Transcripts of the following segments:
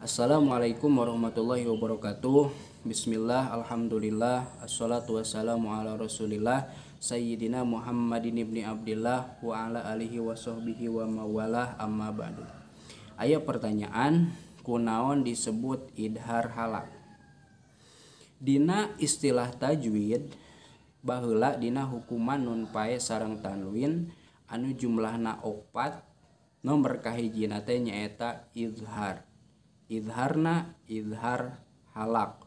Assalamualaikum warahmatullahi wabarakatuh Bismillah, Alhamdulillah Assalatu wassalamu ala rasulillah Sayyidina Muhammadin ibni Abdillah Wa ala alihi wa sahbihi wa mawalah amma ba'du Ayat pertanyaan Kunaon disebut idhar halak Dina istilah tajwid Bahula dina hukuman nun pae sarang tanwin Anu jumlahna opat Nomor kahiji nate idhar idharna idhar halak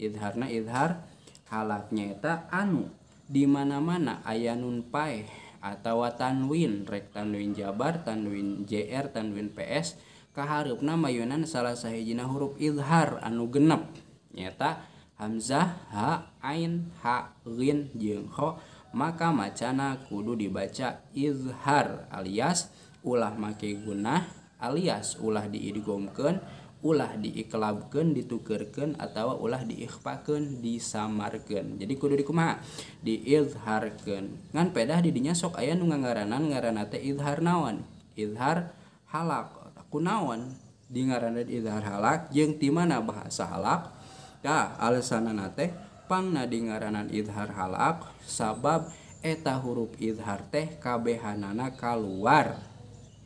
idharna idhar halaknya itu anu dimana-mana ayanun paeh atau tanwin rek tanwin Jabar tanwin JR tanwin PS Kaharupna mayunan salah sahijina huruf idhar anu genep nyata Hamzah ha ain ha gin, jeung ho maka macana kudu dibaca izhar alias ulah make gunah alias ulah diidomken ulah diikklaken ditukken atau ulah diikkhpaken di samaargen jadi kudu dikuma diharken ngan peah didinya sok aya ngaranan ngarannate Iidhar nawan Iidharhalanawon dirananhar hal di mana bahasahalakdah aliasannatetekpangnadinggararanan idhar Halq sabab eta huruf idhar tehkabehhanana keluar.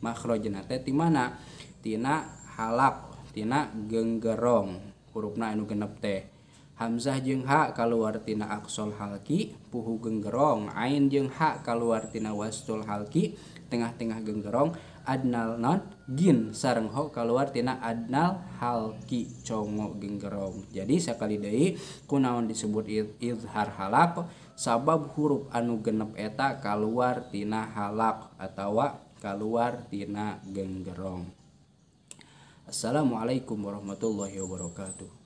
khro jenate di manatina halaptina gengerong huruf na anu genep teh Hamzah jengha keluar tina asol halqi puhu gengerong ain je hak keluar tina wasul halqi tengah-tengah gengerong Adnal notgin sarengho keluar tina Adnal halki Congo gengerong jadi saya kali Dei kunaon disebut Ihar halap sabab huruf anu genep etak keluartina halp atauwakpun keluar tina genggerong Assalamualaikum warahmatullahi wabarakatuh